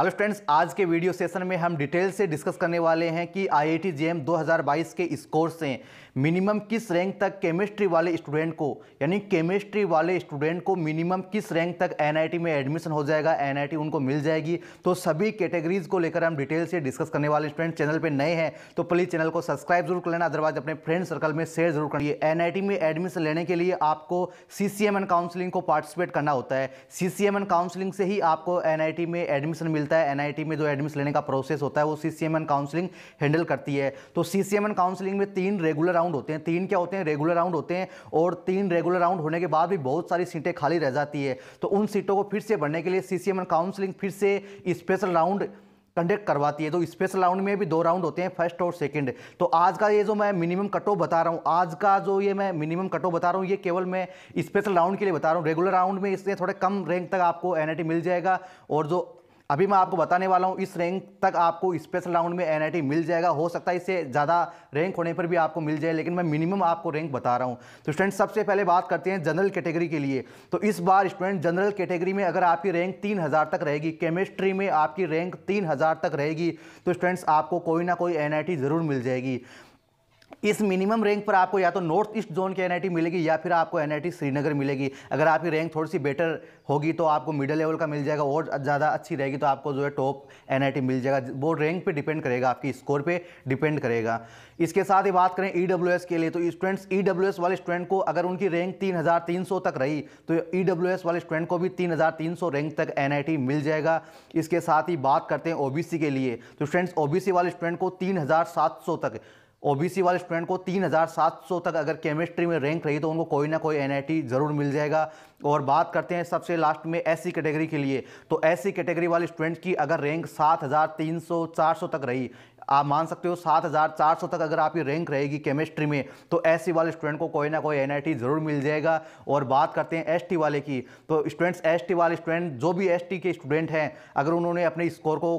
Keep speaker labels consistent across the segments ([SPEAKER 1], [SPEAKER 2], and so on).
[SPEAKER 1] hello friends आज के video session में हम डिटेल से डिस्कस करने वाले हैं कि आईआईटी जेएम 2022 के स्कोर से मिनिमम किस रैंक तक केमिस्ट्री वाले स्टूडेंट को यानी केमिस्ट्री वाले स्टूडेंट को मिनिमम किस रैंक तक एनआईटी में एडमिशन हो जाएगा एनआईटी उनको मिल जाएगी तो सभी कैटेगरीज को लेकर हम डिटेल से डिस्कस करने वाले स्टूडेंट चैनल पर नए हैं तो प्लीज़ चैनल को सब्सक्राइब जरूर कर लेना अदरवाइज अपने फ्रेंड सर्कल में शेयर जरूर करिए एन में एडमिशन लेने के लिए आपको सी काउंसलिंग को पार्टिसिपेट करना होता है सी काउंसलिंग से ही आपको एन में एडमिशन मिलता मिलता है एनआईटी में जो एडमिशन लेने का प्रोसेस होता है वो सी काउंसलिंग हैंडल करती है तो सी काउंसलिंग में तीन रेगुलर राउंड होते हैं तीन क्या होते हैं रेगुलर राउंड होते हैं और तीन रेगुलर राउंड होने के बाद भी बहुत सारी सीटें खाली रह जाती है तो उन सीटों को फिर से भरने के लिए सी काउंसलिंग फिर से स्पेशल राउंड कंडक्ट करवाती है तो स्पेशल राउंड में भी दो राउंड होते हैं फर्स्ट और सेकंड तो आज का ये जो मैं मिनिमम कटो बता रहा हूँ आज का जो ये मैं मिनिमम कटो बता रहा हूँ ये केवल मैं स्पेशल राउंड के लिए बता रहा हूँ रेगुलर राउंड में इससे थोड़े कम रैंक तक आपको एन मिल जाएगा और जो अभी मैं आपको बताने वाला हूँ इस रैंक तक आपको स्पेशल राउंड में एन मिल जाएगा हो सकता है इससे ज़्यादा रैंक होने पर भी आपको मिल जाए लेकिन मैं मिनिमम आपको रैंक बता रहा हूँ तो स्टूडेंट सबसे पहले बात करते हैं जनरल कैटेगरी के लिए तो इस बार स्टूडेंट जनरल कैटेगरी में अगर आपकी रैंक तीन तक रहेगी केमिस्ट्री में आपकी रैंक तीन तक रहेगी तो स्टूडेंट्स आपको कोई ना कोई एन ज़रूर मिल जाएगी इस मिनिमम रैंक पर आपको या तो नॉर्थ ईस्ट जोन की एनआईटी मिलेगी या फिर आपको एनआईटी श्रीनगर मिलेगी अगर आपकी रैंक थोड़ी सी बेटर होगी तो आपको मिडिल लेवल का मिल जाएगा और ज़्यादा अच्छी रहेगी तो आपको जो है टॉप एनआईटी मिल जाएगा वो रैंक पे डिपेंड करेगा आपकी स्कोर पे डिपेंड करेगा इसके साथ ही बात करें ई e के लिए तो स्टूडेंट्स ई e वाले स्टूडेंट को अगर उनकी रैंक तीन तक रही तो ई e वाले स्टूडेंट को भी तीन रैंक तक एन मिल जाएगा इसके साथ ही बात करते हैं ओ के लिए तो स्टूडेंट्स ओ वाले स्टूडेंट को तीन तक ओबीसी वाले स्टूडेंट को 3,700 तक अगर केमिस्ट्री में रैंक रही तो उनको कोई ना कोई एनआईटी ज़रूर मिल जाएगा और बात करते हैं सबसे लास्ट में एससी कैटेगरी के लिए तो एससी कैटेगरी वाले स्टूडेंट की अगर रैंक 7,300 400 तक रही आप मान सकते हो 7,400 तक अगर आपकी रैंक रहेगी केमिस्ट्री में तो ऐसे वाले स्टूडेंट को कोई ना कोई एन ज़रूर मिल जाएगा और बात करते हैं एस वाले की तो स्टूडेंट्स एस वाले स्टूडेंट जो भी एस के स्टूडेंट हैं अगर उन्होंने अपने स्कोर को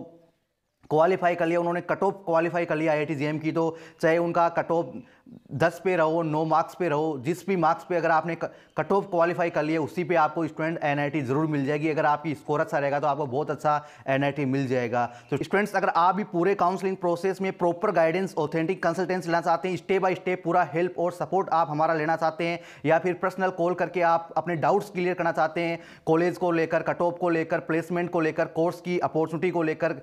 [SPEAKER 1] क्वालिफाई कर लिया उन्होंने कट ऑफ क्वालिफाई कर लिया आई आई की तो चाहे उनका कट ऑफ दस पे रहो नौ मार्क्स पे रहो जिस भी मार्क्स पे अगर आपने कट ऑफ क्वालिफाई कर लिया उसी पे आपको स्टूडेंट एन ज़रूर मिल जाएगी अगर आपकी स्कोर अच्छा रहेगा तो आपको बहुत अच्छा एन मिल जाएगा तो स्टूडेंट्स अगर आप भी पूरे काउंसलिंग प्रोसेस में प्रॉपर गाइडेंस ऑथेंटिक कंसल्टेंस लेना चाहते हैं स्टेप बाई स्टेप पूरा हेल्प और सपोर्ट आप हमारा लेना चाहते हैं या फिर पर्सनल कॉल करके आप अपने डाउट्स क्लियर करना चाहते हैं कॉलेज को लेकर कट ऑफ को लेकर प्लेसमेंट को लेकर कोर्स की अपॉर्चुनिटी को लेकर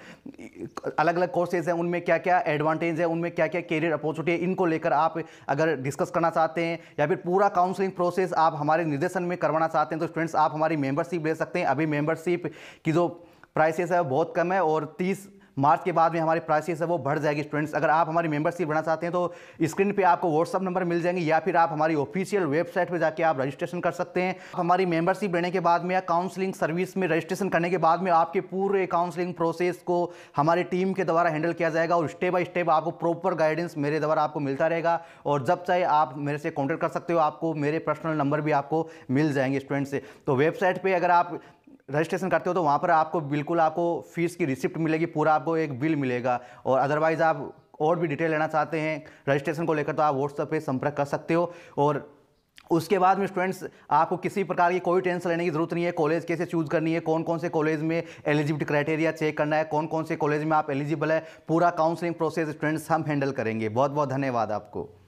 [SPEAKER 1] अलग अलग कोर्सेज हैं उनमें क्या क्या एडवांटेज है उनमें क्या क्या कैरियर अपॉर्चुनिटी है इनको लेकर आप अगर डिस्कस करना चाहते हैं या फिर पूरा काउंसलिंग प्रोसेस आप हमारे निर्देशन में करवाना चाहते हैं तो स्टूडेंट्स आप हमारी मेंबरशिप ले सकते हैं अभी मेंबरशिप की जो प्राइसेस है बहुत कम है और तीस मार्च के बाद में हमारी प्राइसेस है वो बढ़ जाएगी स्टूडेंट्स अगर आप हमारी मेंबरशिप बढ़ना चाहते हैं तो स्क्रीन पे आपको व्हाट्सअप नंबर मिल जाएंगे या फिर आप हमारी ऑफिशियल वेबसाइट पर जाके आप रजिस्ट्रेशन कर सकते हैं हमारी मेंबरशिप लेने के बाद में या काउंसलिंग सर्विस में रजिस्ट्रेशन करने के बाद में आपके पूरे काउंसलिंग प्रोसेस को हमारी टीम के द्वारा हैंडल किया जाएगा और स्टेप बाई स्टेप आपको प्रॉपर गाइडेंस मेरे द्वारा आपको मिलता रहेगा और जब चाहे आप मेरे से कॉन्टैक्ट कर सकते हो आपको मेरे पर्सनल नंबर भी आपको मिल जाएंगे स्टूडेंट से तो वेबसाइट पर अगर आप रजिस्ट्रेशन करते हो तो वहाँ पर आपको बिल्कुल आपको फीस की रिसिप्ट मिलेगी पूरा आपको एक बिल मिलेगा और अदरवाइज़ आप और भी डिटेल लेना चाहते हैं रजिस्ट्रेशन को लेकर तो आप व्हाट्सएप पर संपर्क कर सकते हो और उसके बाद में स्टूडेंट्स आपको किसी प्रकार की कोई टेंशन लेने की जरूरत नहीं है कॉलेज कैसे चूज़ करनी है कौन कौन से कॉलेज में एलिजिबिलिटी क्राइटेरिया चेक करना है कौन कौन से कॉलेज में आप एलिजिबल है पूरा काउंसलिंग प्रोसेस स्टूडेंट्स हम हैंडल करेंगे बहुत बहुत धन्यवाद आपको